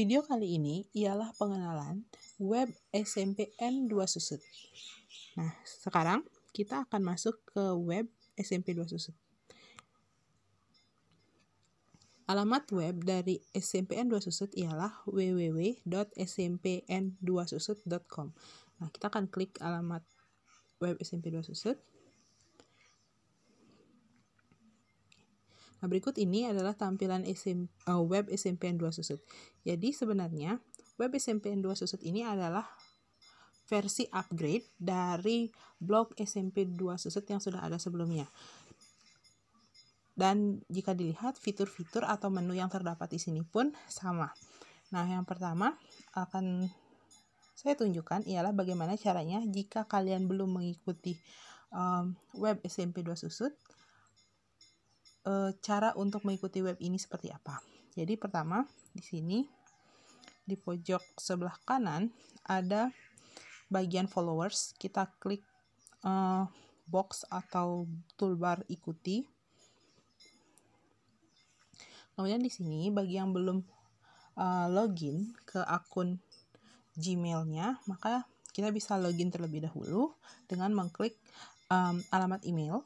Video kali ini ialah pengenalan web SMPN 2 Susut. Nah, sekarang kita akan masuk ke web SMP 2 Susut. Alamat web dari SMPN 2 Susut ialah www.smpn2susut.com. Nah, kita akan klik alamat web SMP 2 Susut. Nah, berikut ini adalah tampilan SM, uh, eh, web SMPN 2 susut. Jadi, sebenarnya web SMPN 2 susut ini adalah versi upgrade dari blog SMP 2 susut yang sudah ada sebelumnya. Dan jika dilihat fitur-fitur atau menu yang terdapat di sini pun sama. Nah, yang pertama akan saya tunjukkan ialah bagaimana caranya jika kalian belum mengikuti um, web SMP 2 Susut, e, cara untuk mengikuti web ini seperti apa. Jadi pertama di sini di pojok sebelah kanan ada bagian followers. Kita klik e, box atau toolbar ikuti. Kemudian di sini bagi yang belum uh, login ke akun Gmailnya, maka kita bisa login terlebih dahulu dengan mengklik um, alamat email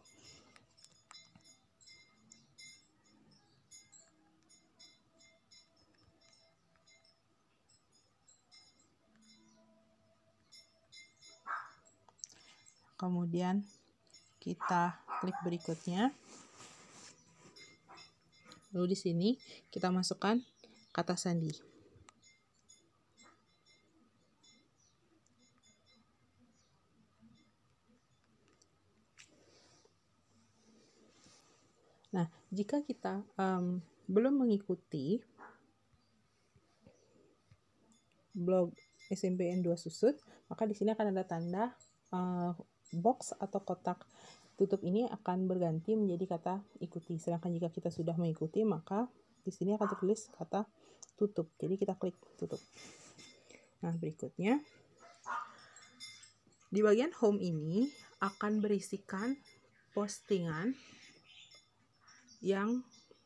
kemudian kita klik berikutnya lalu di sini kita masukkan kata sandi nah jika kita um, belum mengikuti blog SMPN 2 susut maka di sini akan ada tanda uh, box atau kotak tutup ini akan berganti menjadi kata ikuti. Sedangkan jika kita sudah mengikuti, maka di sini akan tertulis kata tutup. Jadi kita klik tutup. Nah, berikutnya di bagian home ini akan berisikan postingan yang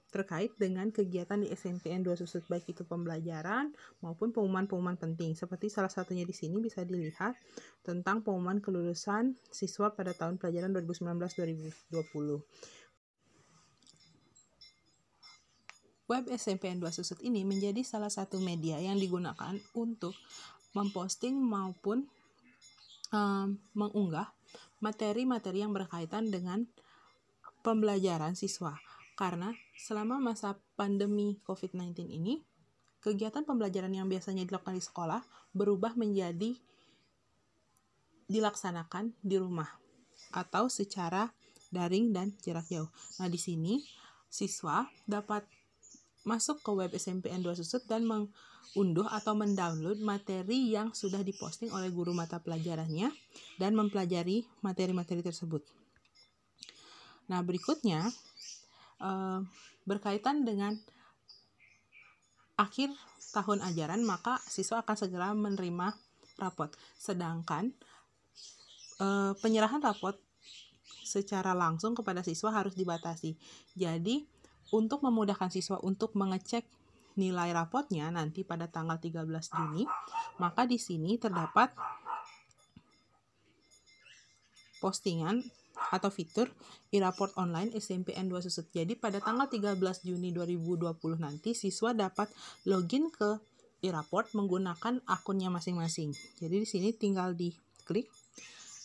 terkait dengan kegiatan di SMPN 2 Susut baik itu pembelajaran maupun pengumuman-pengumuman penting. Seperti salah satunya di sini bisa dilihat tentang pengumuman kelulusan siswa pada tahun pelajaran 2019-2020. Web SMPN 2 Susut ini menjadi salah satu media yang digunakan untuk memposting maupun um, mengunggah materi-materi yang berkaitan dengan pembelajaran siswa karena selama masa pandemi COVID-19 ini, kegiatan pembelajaran yang biasanya dilakukan di sekolah berubah menjadi dilaksanakan di rumah atau secara daring dan jarak jauh. Nah, di sini siswa dapat masuk ke web SMPN 2 Susut dan mengunduh atau mendownload materi yang sudah diposting oleh guru mata pelajarannya dan mempelajari materi-materi tersebut. Nah, berikutnya Eh, berkaitan dengan akhir tahun ajaran, maka siswa akan segera menerima rapot. Sedangkan e, penyerahan rapot secara langsung kepada siswa harus dibatasi. Jadi, untuk memudahkan siswa untuk mengecek nilai rapotnya nanti pada tanggal 13 Juni, maka di sini terdapat postingan atau fitur e report online smpn 2 Susut. Jadi pada tanggal 13 Juni 2020 nanti siswa dapat login ke e report menggunakan akunnya masing-masing. Jadi di sini tinggal diklik.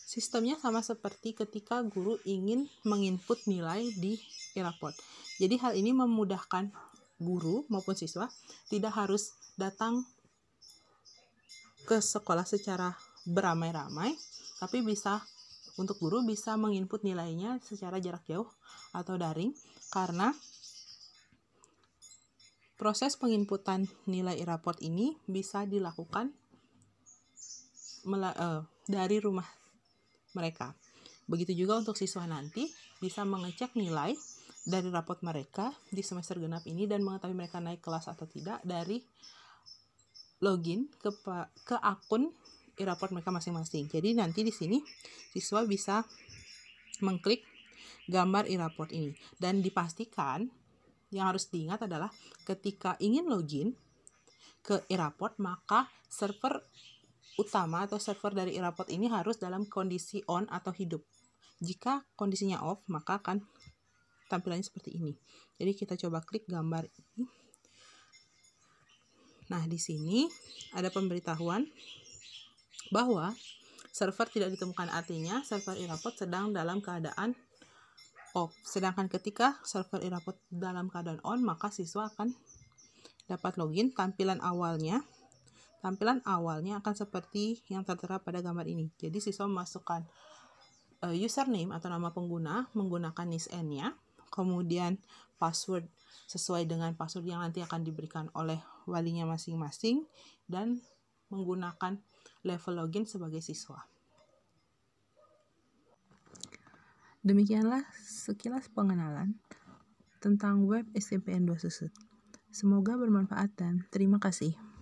Sistemnya sama seperti ketika guru ingin menginput nilai di e report Jadi hal ini memudahkan guru maupun siswa tidak harus datang ke sekolah secara beramai-ramai, tapi bisa untuk guru bisa menginput nilainya secara jarak jauh atau daring karena proses penginputan nilai raport ini bisa dilakukan eh, dari rumah mereka. Begitu juga untuk siswa nanti bisa mengecek nilai dari raport mereka di semester genap ini dan mengetahui mereka naik kelas atau tidak dari login ke ke akun raport mereka masing-masing. Jadi nanti di sini siswa bisa mengklik gambar e-raport ini dan dipastikan yang harus diingat adalah ketika ingin login ke e-raport maka server utama atau server dari e-raport ini harus dalam kondisi on atau hidup. Jika kondisinya off maka akan tampilannya seperti ini. Jadi kita coba klik gambar ini. Nah, di sini ada pemberitahuan bahwa server tidak ditemukan artinya server irapot sedang dalam keadaan off. Sedangkan ketika server irapot dalam keadaan on, maka siswa akan dapat login. Tampilan awalnya tampilan awalnya akan seperti yang tertera pada gambar ini. Jadi siswa memasukkan eh, username atau nama pengguna menggunakan NISN-nya, kemudian password sesuai dengan password yang nanti akan diberikan oleh walinya masing-masing dan menggunakan level login sebagai siswa. Demikianlah sekilas pengenalan tentang web STPN 2 Semoga bermanfaat dan terima kasih.